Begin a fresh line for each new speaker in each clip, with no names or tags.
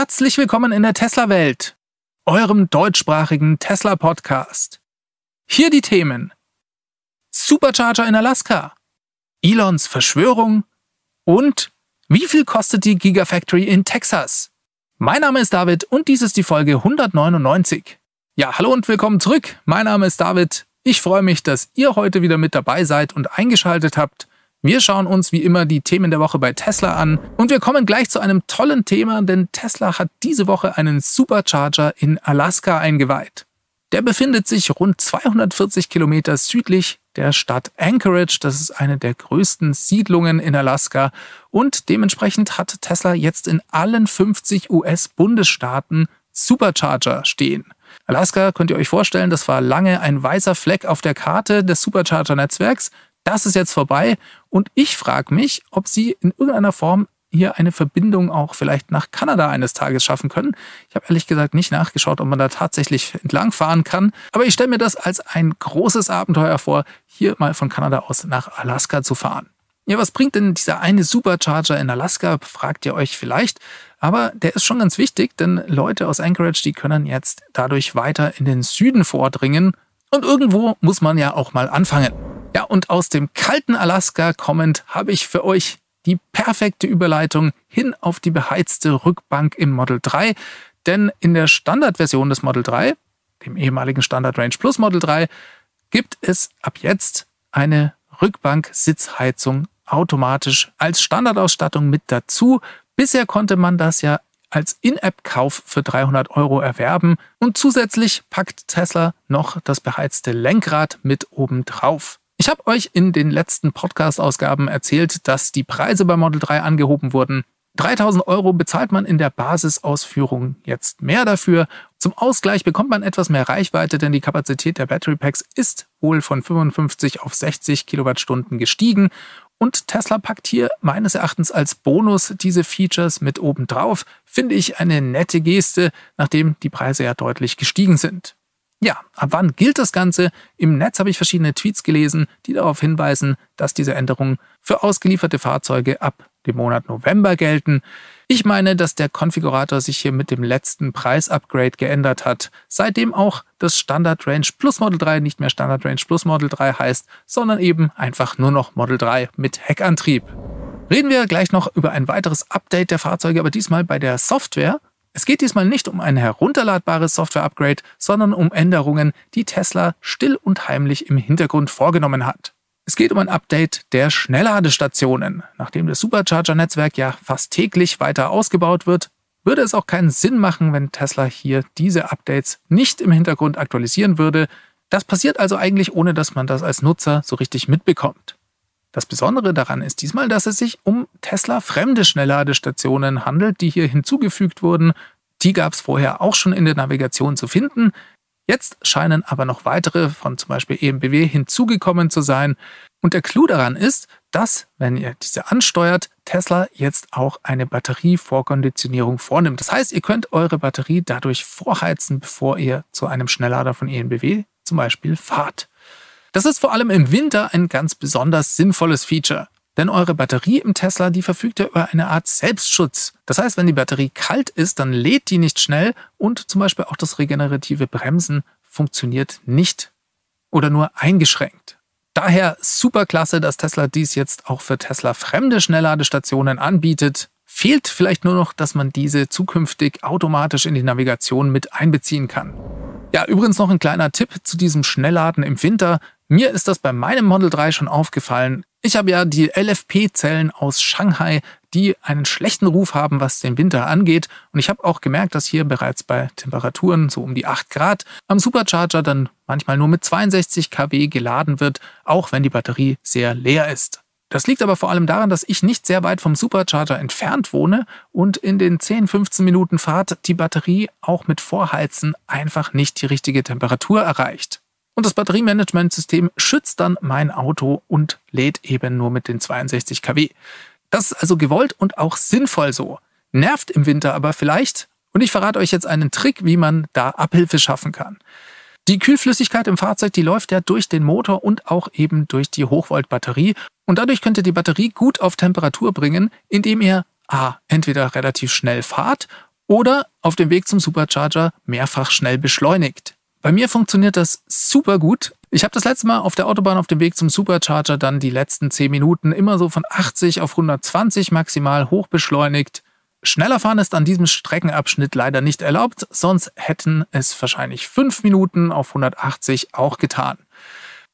Herzlich willkommen in der Tesla-Welt, eurem deutschsprachigen Tesla-Podcast. Hier die Themen. Supercharger in Alaska, Elons Verschwörung und wie viel kostet die Gigafactory in Texas? Mein Name ist David und dies ist die Folge 199. Ja, hallo und willkommen zurück. Mein Name ist David. Ich freue mich, dass ihr heute wieder mit dabei seid und eingeschaltet habt wir schauen uns wie immer die Themen der Woche bei Tesla an und wir kommen gleich zu einem tollen Thema, denn Tesla hat diese Woche einen Supercharger in Alaska eingeweiht. Der befindet sich rund 240 Kilometer südlich der Stadt Anchorage. Das ist eine der größten Siedlungen in Alaska. Und dementsprechend hat Tesla jetzt in allen 50 US-Bundesstaaten Supercharger stehen. Alaska, könnt ihr euch vorstellen, das war lange ein weißer Fleck auf der Karte des Supercharger-Netzwerks. Das ist jetzt vorbei. Und ich frage mich, ob sie in irgendeiner Form hier eine Verbindung auch vielleicht nach Kanada eines Tages schaffen können. Ich habe ehrlich gesagt nicht nachgeschaut, ob man da tatsächlich entlangfahren kann. Aber ich stelle mir das als ein großes Abenteuer vor, hier mal von Kanada aus nach Alaska zu fahren. Ja, was bringt denn dieser eine Supercharger in Alaska, fragt ihr euch vielleicht. Aber der ist schon ganz wichtig, denn Leute aus Anchorage, die können jetzt dadurch weiter in den Süden vordringen. Und irgendwo muss man ja auch mal anfangen. Ja, und aus dem kalten Alaska kommend habe ich für euch die perfekte Überleitung hin auf die beheizte Rückbank im Model 3. Denn in der Standardversion des Model 3, dem ehemaligen Standard Range Plus Model 3, gibt es ab jetzt eine Rückbank-Sitzheizung automatisch als Standardausstattung mit dazu. Bisher konnte man das ja als In-App-Kauf für 300 Euro erwerben und zusätzlich packt Tesla noch das beheizte Lenkrad mit oben drauf. Ich habe euch in den letzten Podcast-Ausgaben erzählt, dass die Preise bei Model 3 angehoben wurden. 3000 Euro bezahlt man in der Basisausführung jetzt mehr dafür. Zum Ausgleich bekommt man etwas mehr Reichweite, denn die Kapazität der Battery Packs ist wohl von 55 auf 60 Kilowattstunden gestiegen. Und Tesla packt hier meines Erachtens als Bonus diese Features mit oben drauf. Finde ich eine nette Geste, nachdem die Preise ja deutlich gestiegen sind. Ja, ab wann gilt das Ganze? Im Netz habe ich verschiedene Tweets gelesen, die darauf hinweisen, dass diese Änderungen für ausgelieferte Fahrzeuge ab dem Monat November gelten. Ich meine, dass der Konfigurator sich hier mit dem letzten Preisupgrade geändert hat, seitdem auch das Standard Range Plus Model 3 nicht mehr Standard Range Plus Model 3 heißt, sondern eben einfach nur noch Model 3 mit Heckantrieb. Reden wir gleich noch über ein weiteres Update der Fahrzeuge, aber diesmal bei der Software. Es geht diesmal nicht um ein herunterladbares Software-Upgrade, sondern um Änderungen, die Tesla still und heimlich im Hintergrund vorgenommen hat. Es geht um ein Update der Schnellladestationen. Nachdem das Supercharger-Netzwerk ja fast täglich weiter ausgebaut wird, würde es auch keinen Sinn machen, wenn Tesla hier diese Updates nicht im Hintergrund aktualisieren würde. Das passiert also eigentlich, ohne dass man das als Nutzer so richtig mitbekommt. Das Besondere daran ist diesmal, dass es sich um Tesla-fremde Schnellladestationen handelt, die hier hinzugefügt wurden. Die gab es vorher auch schon in der Navigation zu finden. Jetzt scheinen aber noch weitere von zum Beispiel EMBW hinzugekommen zu sein. Und der Clou daran ist, dass, wenn ihr diese ansteuert, Tesla jetzt auch eine Batterievorkonditionierung vornimmt. Das heißt, ihr könnt eure Batterie dadurch vorheizen, bevor ihr zu einem Schnelllader von EMBW zum Beispiel fahrt. Das ist vor allem im Winter ein ganz besonders sinnvolles Feature. Denn eure Batterie im Tesla, die verfügt ja über eine Art Selbstschutz. Das heißt, wenn die Batterie kalt ist, dann lädt die nicht schnell und zum Beispiel auch das regenerative Bremsen funktioniert nicht oder nur eingeschränkt. Daher super klasse, dass Tesla dies jetzt auch für Tesla fremde Schnellladestationen anbietet. Fehlt vielleicht nur noch, dass man diese zukünftig automatisch in die Navigation mit einbeziehen kann. Ja, übrigens noch ein kleiner Tipp zu diesem Schnellladen im Winter. Mir ist das bei meinem Model 3 schon aufgefallen. Ich habe ja die LFP-Zellen aus Shanghai, die einen schlechten Ruf haben, was den Winter angeht. Und ich habe auch gemerkt, dass hier bereits bei Temperaturen so um die 8 Grad am Supercharger dann manchmal nur mit 62 kW geladen wird, auch wenn die Batterie sehr leer ist. Das liegt aber vor allem daran, dass ich nicht sehr weit vom Supercharger entfernt wohne und in den 10-15 Minuten Fahrt die Batterie auch mit Vorheizen einfach nicht die richtige Temperatur erreicht. Und das Batteriemanagementsystem schützt dann mein Auto und lädt eben nur mit den 62 kW. Das ist also gewollt und auch sinnvoll so. Nervt im Winter aber vielleicht. Und ich verrate euch jetzt einen Trick, wie man da Abhilfe schaffen kann. Die Kühlflüssigkeit im Fahrzeug, die läuft ja durch den Motor und auch eben durch die Hochvolt-Batterie. Und dadurch könnt ihr die Batterie gut auf Temperatur bringen, indem ihr A. entweder relativ schnell fahrt oder auf dem Weg zum Supercharger mehrfach schnell beschleunigt. Bei mir funktioniert das super gut. Ich habe das letzte Mal auf der Autobahn auf dem Weg zum Supercharger dann die letzten 10 Minuten immer so von 80 auf 120 maximal hochbeschleunigt. Schneller fahren ist an diesem Streckenabschnitt leider nicht erlaubt, sonst hätten es wahrscheinlich 5 Minuten auf 180 auch getan.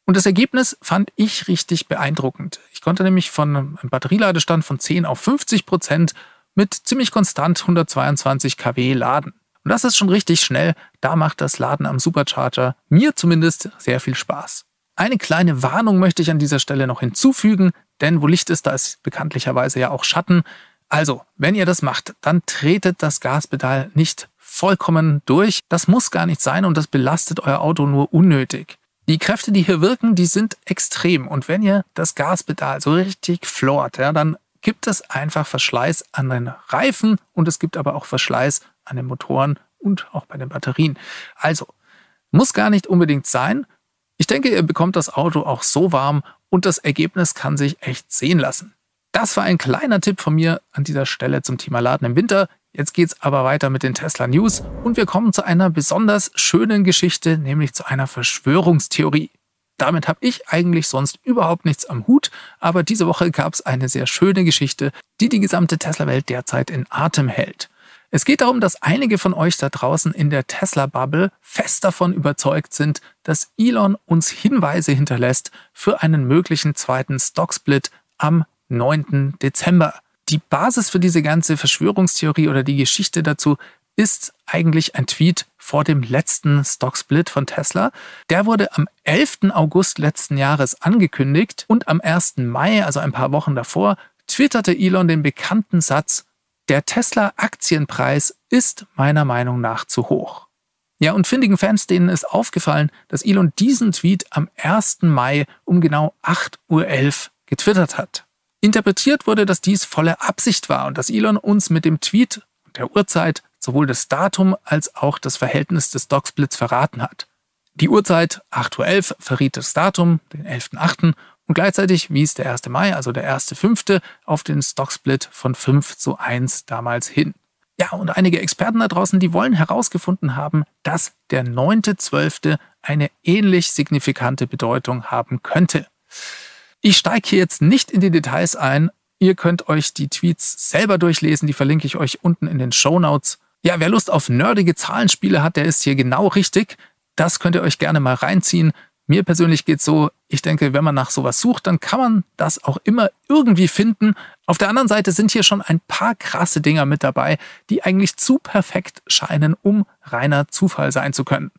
Und das Ergebnis fand ich richtig beeindruckend. Ich konnte nämlich von einem Batterieladestand von 10 auf 50 Prozent mit ziemlich konstant 122 kW laden. Und das ist schon richtig schnell. Da macht das Laden am Supercharger mir zumindest sehr viel Spaß. Eine kleine Warnung möchte ich an dieser Stelle noch hinzufügen, denn wo Licht ist, da ist bekanntlicherweise ja auch Schatten. Also, wenn ihr das macht, dann tretet das Gaspedal nicht vollkommen durch. Das muss gar nicht sein und das belastet euer Auto nur unnötig. Die Kräfte, die hier wirken, die sind extrem. Und wenn ihr das Gaspedal so richtig flort, ja, dann gibt es einfach Verschleiß an den Reifen und es gibt aber auch Verschleiß an den Motoren und auch bei den Batterien. Also, muss gar nicht unbedingt sein. Ich denke, ihr bekommt das Auto auch so warm und das Ergebnis kann sich echt sehen lassen. Das war ein kleiner Tipp von mir an dieser Stelle zum Thema Laden im Winter. Jetzt geht's aber weiter mit den Tesla News und wir kommen zu einer besonders schönen Geschichte, nämlich zu einer Verschwörungstheorie. Damit habe ich eigentlich sonst überhaupt nichts am Hut, aber diese Woche gab es eine sehr schöne Geschichte, die die gesamte Tesla-Welt derzeit in Atem hält. Es geht darum, dass einige von euch da draußen in der Tesla-Bubble fest davon überzeugt sind, dass Elon uns Hinweise hinterlässt für einen möglichen zweiten Stock-Split am 9. Dezember. Die Basis für diese ganze Verschwörungstheorie oder die Geschichte dazu ist eigentlich ein Tweet vor dem letzten Stocksplit von Tesla. Der wurde am 11. August letzten Jahres angekündigt und am 1. Mai, also ein paar Wochen davor, twitterte Elon den bekannten Satz der Tesla-Aktienpreis ist meiner Meinung nach zu hoch. Ja, und findigen Fans, denen ist aufgefallen, dass Elon diesen Tweet am 1. Mai um genau 8.11 Uhr getwittert hat. Interpretiert wurde, dass dies volle Absicht war und dass Elon uns mit dem Tweet und der Uhrzeit sowohl das Datum als auch das Verhältnis des Dogsplits verraten hat. Die Uhrzeit 8.11 Uhr verriet das Datum, den 11.8., und gleichzeitig wies der 1. Mai, also der 1.5., auf den Stocksplit von 5 zu 1 damals hin. Ja, und einige Experten da draußen, die wollen herausgefunden haben, dass der 9.12. eine ähnlich signifikante Bedeutung haben könnte. Ich steige hier jetzt nicht in die Details ein. Ihr könnt euch die Tweets selber durchlesen, die verlinke ich euch unten in den Show Notes. Ja, wer Lust auf nerdige Zahlenspiele hat, der ist hier genau richtig. Das könnt ihr euch gerne mal reinziehen. Mir persönlich geht's so, ich denke, wenn man nach sowas sucht, dann kann man das auch immer irgendwie finden. Auf der anderen Seite sind hier schon ein paar krasse Dinger mit dabei, die eigentlich zu perfekt scheinen, um reiner Zufall sein zu können.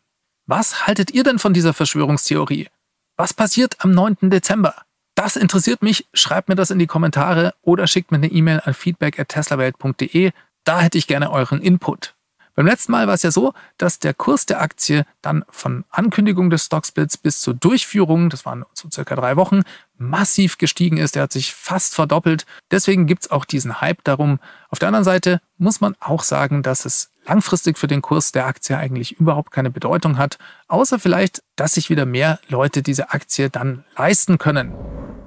Was haltet ihr denn von dieser Verschwörungstheorie? Was passiert am 9. Dezember? Das interessiert mich. Schreibt mir das in die Kommentare oder schickt mir eine E-Mail an feedback at feedback@teslawelt.de. Da hätte ich gerne euren Input. Beim letzten Mal war es ja so, dass der Kurs der Aktie dann von Ankündigung des Stocksplits bis zur Durchführung, das waren so circa drei Wochen, massiv gestiegen ist. Der hat sich fast verdoppelt. Deswegen gibt es auch diesen Hype darum. Auf der anderen Seite muss man auch sagen, dass es langfristig für den Kurs der Aktie eigentlich überhaupt keine Bedeutung hat, außer vielleicht, dass sich wieder mehr Leute diese Aktie dann leisten können.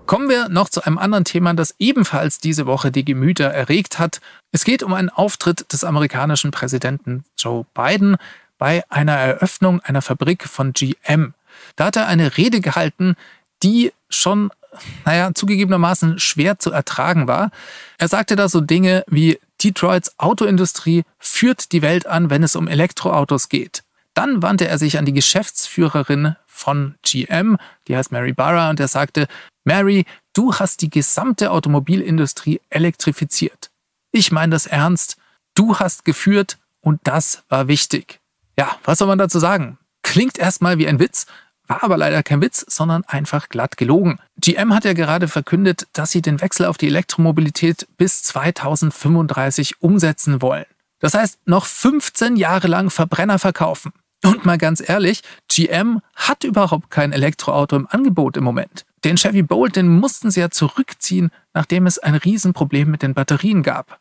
Kommen wir noch zu einem anderen Thema, das ebenfalls diese Woche die Gemüter erregt hat. Es geht um einen Auftritt des amerikanischen Präsidenten Joe Biden bei einer Eröffnung einer Fabrik von GM. Da hat er eine Rede gehalten, die schon, naja, zugegebenermaßen schwer zu ertragen war. Er sagte da so Dinge wie, Detroits Autoindustrie führt die Welt an, wenn es um Elektroautos geht. Dann wandte er sich an die Geschäftsführerin von GM, die heißt Mary Barra, und er sagte, Mary, du hast die gesamte Automobilindustrie elektrifiziert. Ich meine das ernst. Du hast geführt und das war wichtig. Ja, was soll man dazu sagen? Klingt erstmal wie ein Witz, war aber leider kein Witz, sondern einfach glatt gelogen. GM hat ja gerade verkündet, dass sie den Wechsel auf die Elektromobilität bis 2035 umsetzen wollen. Das heißt, noch 15 Jahre lang Verbrenner verkaufen. Und mal ganz ehrlich, GM hat überhaupt kein Elektroauto im Angebot im Moment. Den Chevy Bolt, den mussten sie ja zurückziehen, nachdem es ein Riesenproblem mit den Batterien gab.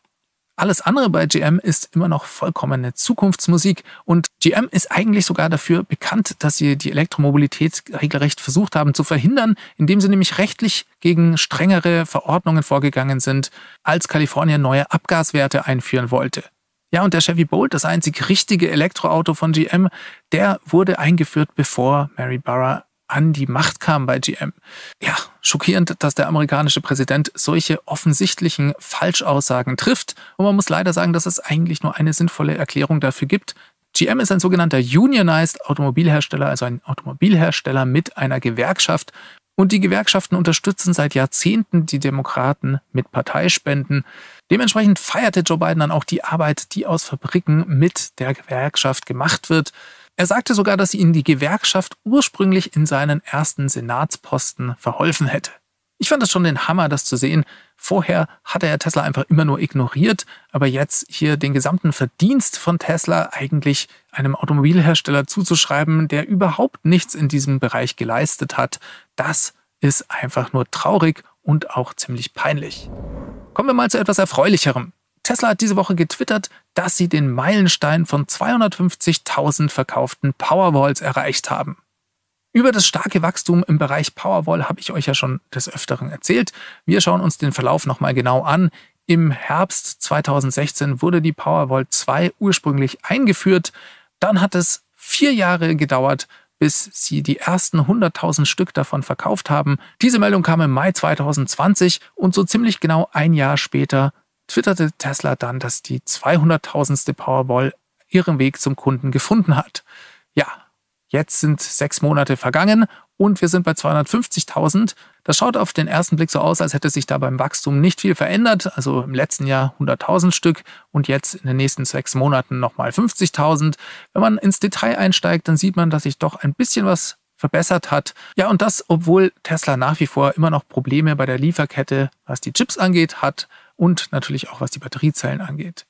Alles andere bei GM ist immer noch vollkommene Zukunftsmusik und GM ist eigentlich sogar dafür bekannt, dass sie die Elektromobilität regelrecht versucht haben zu verhindern, indem sie nämlich rechtlich gegen strengere Verordnungen vorgegangen sind, als Kalifornien neue Abgaswerte einführen wollte. Ja, und der Chevy Bolt, das einzig richtige Elektroauto von GM, der wurde eingeführt, bevor Mary Barra an die Macht kam bei GM. Ja, schockierend, dass der amerikanische Präsident solche offensichtlichen Falschaussagen trifft. Und man muss leider sagen, dass es eigentlich nur eine sinnvolle Erklärung dafür gibt. GM ist ein sogenannter Unionized Automobilhersteller, also ein Automobilhersteller mit einer Gewerkschaft. Und die Gewerkschaften unterstützen seit Jahrzehnten die Demokraten mit Parteispenden. Dementsprechend feierte Joe Biden dann auch die Arbeit, die aus Fabriken mit der Gewerkschaft gemacht wird. Er sagte sogar, dass ihm die Gewerkschaft ursprünglich in seinen ersten Senatsposten verholfen hätte. Ich fand es schon den Hammer, das zu sehen. Vorher hatte er Tesla einfach immer nur ignoriert, aber jetzt hier den gesamten Verdienst von Tesla eigentlich einem Automobilhersteller zuzuschreiben, der überhaupt nichts in diesem Bereich geleistet hat, das ist einfach nur traurig und auch ziemlich peinlich. Kommen wir mal zu etwas Erfreulicherem. Tesla hat diese Woche getwittert, dass sie den Meilenstein von 250.000 verkauften Powerwalls erreicht haben. Über das starke Wachstum im Bereich Powerwall habe ich euch ja schon des Öfteren erzählt. Wir schauen uns den Verlauf nochmal genau an. Im Herbst 2016 wurde die Powerwall 2 ursprünglich eingeführt. Dann hat es vier Jahre gedauert, bis sie die ersten 100.000 Stück davon verkauft haben. Diese Meldung kam im Mai 2020 und so ziemlich genau ein Jahr später twitterte Tesla dann, dass die 200.000. Powerball ihren Weg zum Kunden gefunden hat. Ja, jetzt sind sechs Monate vergangen und wir sind bei 250.000. Das schaut auf den ersten Blick so aus, als hätte sich da beim Wachstum nicht viel verändert. Also im letzten Jahr 100.000 Stück und jetzt in den nächsten sechs Monaten nochmal 50.000. Wenn man ins Detail einsteigt, dann sieht man, dass sich doch ein bisschen was verbessert hat. Ja, und das, obwohl Tesla nach wie vor immer noch Probleme bei der Lieferkette, was die Chips angeht, hat und natürlich auch was die Batteriezellen angeht.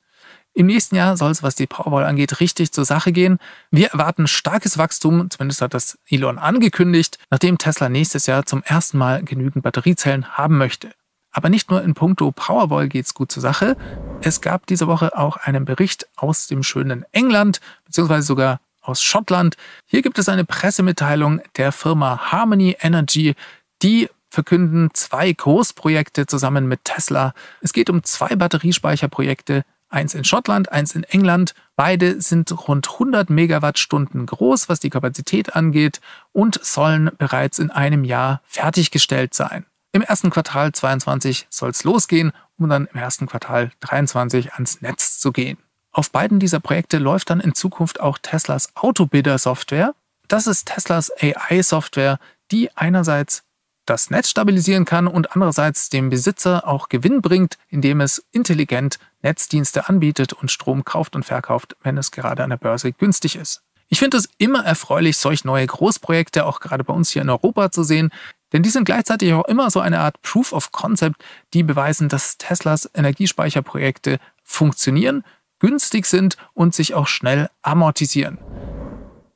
Im nächsten Jahr soll es, was die Powerwall angeht, richtig zur Sache gehen. Wir erwarten starkes Wachstum, zumindest hat das Elon angekündigt, nachdem Tesla nächstes Jahr zum ersten Mal genügend Batteriezellen haben möchte. Aber nicht nur in puncto Powerwall geht's gut zur Sache. Es gab diese Woche auch einen Bericht aus dem schönen England, beziehungsweise sogar aus Schottland. Hier gibt es eine Pressemitteilung der Firma Harmony Energy, die verkünden zwei Großprojekte zusammen mit Tesla. Es geht um zwei Batteriespeicherprojekte, eins in Schottland, eins in England. Beide sind rund 100 Megawattstunden groß, was die Kapazität angeht, und sollen bereits in einem Jahr fertiggestellt sein. Im ersten Quartal 22 soll es losgehen, um dann im ersten Quartal 23 ans Netz zu gehen. Auf beiden dieser Projekte läuft dann in Zukunft auch Teslas Autobidder-Software. Das ist Teslas AI-Software, die einerseits das Netz stabilisieren kann und andererseits dem Besitzer auch Gewinn bringt, indem es intelligent Netzdienste anbietet und Strom kauft und verkauft, wenn es gerade an der Börse günstig ist. Ich finde es immer erfreulich, solch neue Großprojekte auch gerade bei uns hier in Europa zu sehen, denn die sind gleichzeitig auch immer so eine Art Proof of Concept, die beweisen, dass Teslas Energiespeicherprojekte funktionieren, günstig sind und sich auch schnell amortisieren.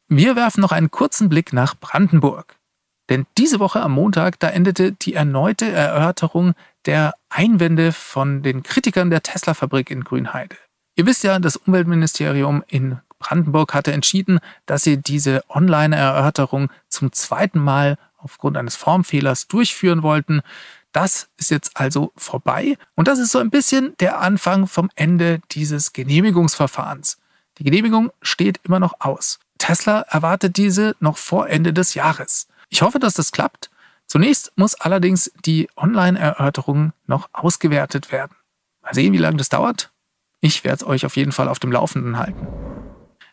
Wir werfen noch einen kurzen Blick nach Brandenburg. Denn diese Woche am Montag, da endete die erneute Erörterung der Einwände von den Kritikern der Tesla-Fabrik in Grünheide. Ihr wisst ja, das Umweltministerium in Brandenburg hatte entschieden, dass sie diese Online-Erörterung zum zweiten Mal aufgrund eines Formfehlers durchführen wollten. Das ist jetzt also vorbei und das ist so ein bisschen der Anfang vom Ende dieses Genehmigungsverfahrens. Die Genehmigung steht immer noch aus. Tesla erwartet diese noch vor Ende des Jahres. Ich hoffe, dass das klappt. Zunächst muss allerdings die Online-Erörterung noch ausgewertet werden. Mal sehen, wie lange das dauert. Ich werde es euch auf jeden Fall auf dem Laufenden halten.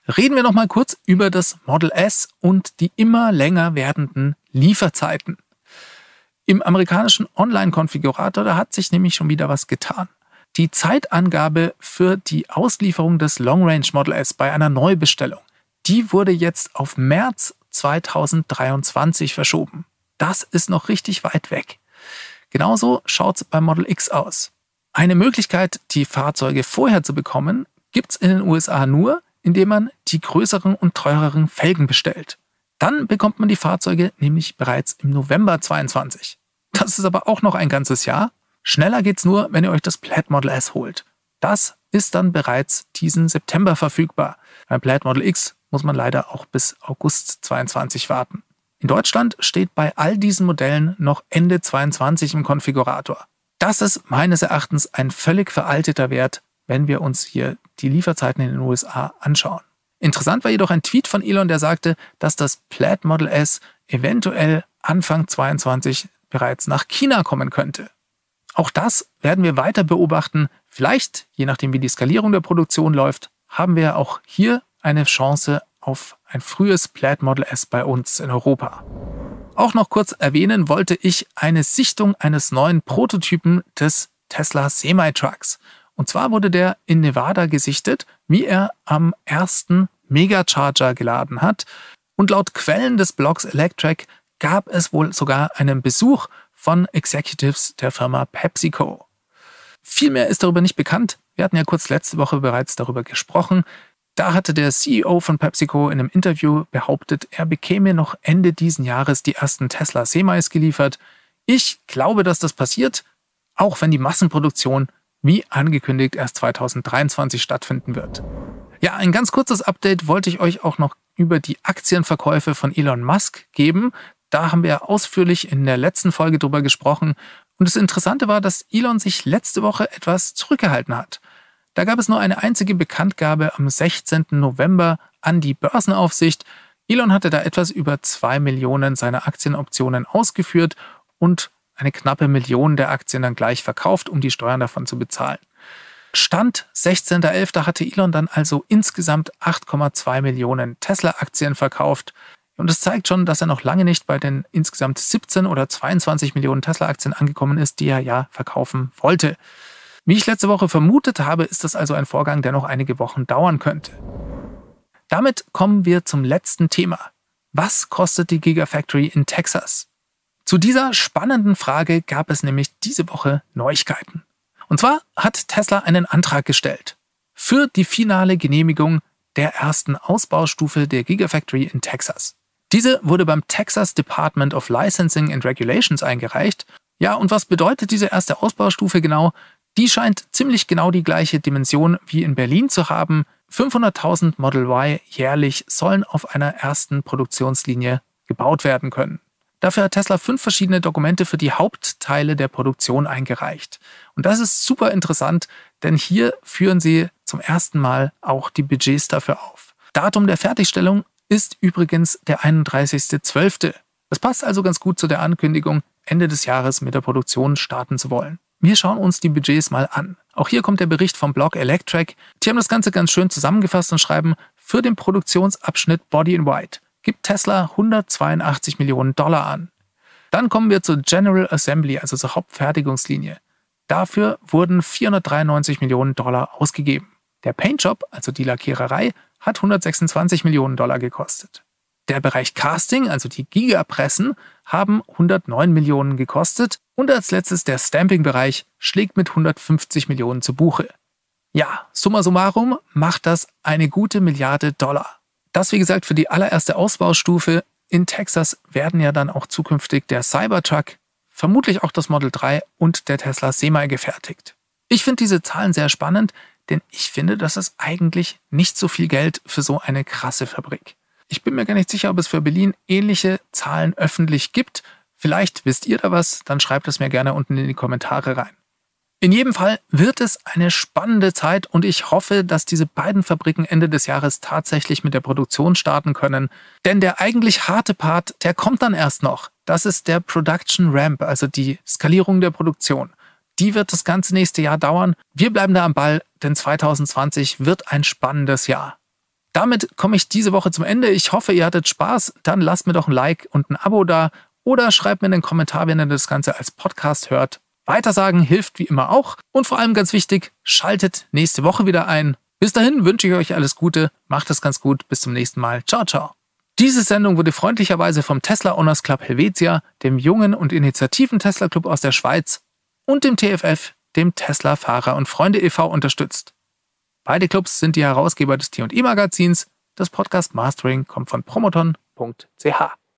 Reden wir noch mal kurz über das Model S und die immer länger werdenden Lieferzeiten. Im amerikanischen Online-Konfigurator, da hat sich nämlich schon wieder was getan. Die Zeitangabe für die Auslieferung des Long Range Model S bei einer Neubestellung, die wurde jetzt auf März 2023 verschoben. Das ist noch richtig weit weg. Genauso schaut es beim Model X aus. Eine Möglichkeit, die Fahrzeuge vorher zu bekommen, gibt es in den USA nur, indem man die größeren und teureren Felgen bestellt. Dann bekommt man die Fahrzeuge nämlich bereits im November 2022. Das ist aber auch noch ein ganzes Jahr. Schneller geht's nur, wenn ihr euch das Plaid Model S holt. Das ist dann bereits diesen September verfügbar. Beim Plaid Model X muss man leider auch bis August 22 warten. In Deutschland steht bei all diesen Modellen noch Ende 22 im Konfigurator. Das ist meines Erachtens ein völlig veralteter Wert, wenn wir uns hier die Lieferzeiten in den USA anschauen. Interessant war jedoch ein Tweet von Elon, der sagte, dass das Plaid Model S eventuell Anfang 22 bereits nach China kommen könnte. Auch das werden wir weiter beobachten. Vielleicht, je nachdem wie die Skalierung der Produktion läuft, haben wir auch hier eine Chance auf ein frühes Plaid Model S bei uns in Europa. Auch noch kurz erwähnen wollte ich eine Sichtung eines neuen Prototypen des Tesla Semi-Trucks. Und zwar wurde der in Nevada gesichtet, wie er am ersten Megacharger geladen hat. Und laut Quellen des Blogs Electric gab es wohl sogar einen Besuch von Executives der Firma PepsiCo. Viel mehr ist darüber nicht bekannt. Wir hatten ja kurz letzte Woche bereits darüber gesprochen. Da hatte der CEO von PepsiCo in einem Interview behauptet, er bekäme noch Ende diesen Jahres die ersten Tesla Semis geliefert. Ich glaube, dass das passiert, auch wenn die Massenproduktion wie angekündigt erst 2023 stattfinden wird. Ja, ein ganz kurzes Update wollte ich euch auch noch über die Aktienverkäufe von Elon Musk geben. Da haben wir ausführlich in der letzten Folge drüber gesprochen. Und das Interessante war, dass Elon sich letzte Woche etwas zurückgehalten hat. Da gab es nur eine einzige Bekanntgabe am 16. November an die Börsenaufsicht. Elon hatte da etwas über 2 Millionen seiner Aktienoptionen ausgeführt und eine knappe Million der Aktien dann gleich verkauft, um die Steuern davon zu bezahlen. Stand 16.11. hatte Elon dann also insgesamt 8,2 Millionen Tesla-Aktien verkauft. Und das zeigt schon, dass er noch lange nicht bei den insgesamt 17 oder 22 Millionen Tesla-Aktien angekommen ist, die er ja verkaufen wollte. Wie ich letzte Woche vermutet habe, ist das also ein Vorgang, der noch einige Wochen dauern könnte. Damit kommen wir zum letzten Thema. Was kostet die Gigafactory in Texas? Zu dieser spannenden Frage gab es nämlich diese Woche Neuigkeiten. Und zwar hat Tesla einen Antrag gestellt für die finale Genehmigung der ersten Ausbaustufe der Gigafactory in Texas. Diese wurde beim Texas Department of Licensing and Regulations eingereicht. Ja, und was bedeutet diese erste Ausbaustufe genau? Die scheint ziemlich genau die gleiche Dimension wie in Berlin zu haben. 500.000 Model Y jährlich sollen auf einer ersten Produktionslinie gebaut werden können. Dafür hat Tesla fünf verschiedene Dokumente für die Hauptteile der Produktion eingereicht. Und das ist super interessant, denn hier führen sie zum ersten Mal auch die Budgets dafür auf. Datum der Fertigstellung ist übrigens der 31.12. Das passt also ganz gut zu der Ankündigung, Ende des Jahres mit der Produktion starten zu wollen. Wir schauen uns die Budgets mal an. Auch hier kommt der Bericht vom Blog Electrek. Die haben das Ganze ganz schön zusammengefasst und schreiben, für den Produktionsabschnitt Body in White gibt Tesla 182 Millionen Dollar an. Dann kommen wir zur General Assembly, also zur Hauptfertigungslinie. Dafür wurden 493 Millionen Dollar ausgegeben. Der Paintjob, also die Lackiererei, hat 126 Millionen Dollar gekostet. Der Bereich Casting, also die Gigapressen, haben 109 Millionen gekostet und als letztes der Stamping-Bereich schlägt mit 150 Millionen zu Buche. Ja, summa summarum macht das eine gute Milliarde Dollar. Das wie gesagt für die allererste Ausbaustufe. In Texas werden ja dann auch zukünftig der Cybertruck, vermutlich auch das Model 3 und der Tesla Semi gefertigt. Ich finde diese Zahlen sehr spannend, denn ich finde, das ist eigentlich nicht so viel Geld für so eine krasse Fabrik. Ich bin mir gar nicht sicher, ob es für Berlin ähnliche Zahlen öffentlich gibt. Vielleicht wisst ihr da was, dann schreibt es mir gerne unten in die Kommentare rein. In jedem Fall wird es eine spannende Zeit und ich hoffe, dass diese beiden Fabriken Ende des Jahres tatsächlich mit der Produktion starten können. Denn der eigentlich harte Part, der kommt dann erst noch. Das ist der Production Ramp, also die Skalierung der Produktion. Die wird das ganze nächste Jahr dauern. Wir bleiben da am Ball, denn 2020 wird ein spannendes Jahr. Damit komme ich diese Woche zum Ende. Ich hoffe, ihr hattet Spaß. Dann lasst mir doch ein Like und ein Abo da oder schreibt mir einen Kommentar, wenn ihr das Ganze als Podcast hört. Weitersagen hilft wie immer auch. Und vor allem ganz wichtig, schaltet nächste Woche wieder ein. Bis dahin wünsche ich euch alles Gute, macht es ganz gut, bis zum nächsten Mal. Ciao, ciao. Diese Sendung wurde freundlicherweise vom Tesla Owners Club Helvetia, dem jungen und initiativen Tesla Club aus der Schweiz und dem TFF, dem Tesla Fahrer und Freunde e.V. unterstützt. Beide Clubs sind die Herausgeber des T&E-Magazins. Das Podcast Mastering kommt von promoton.ch.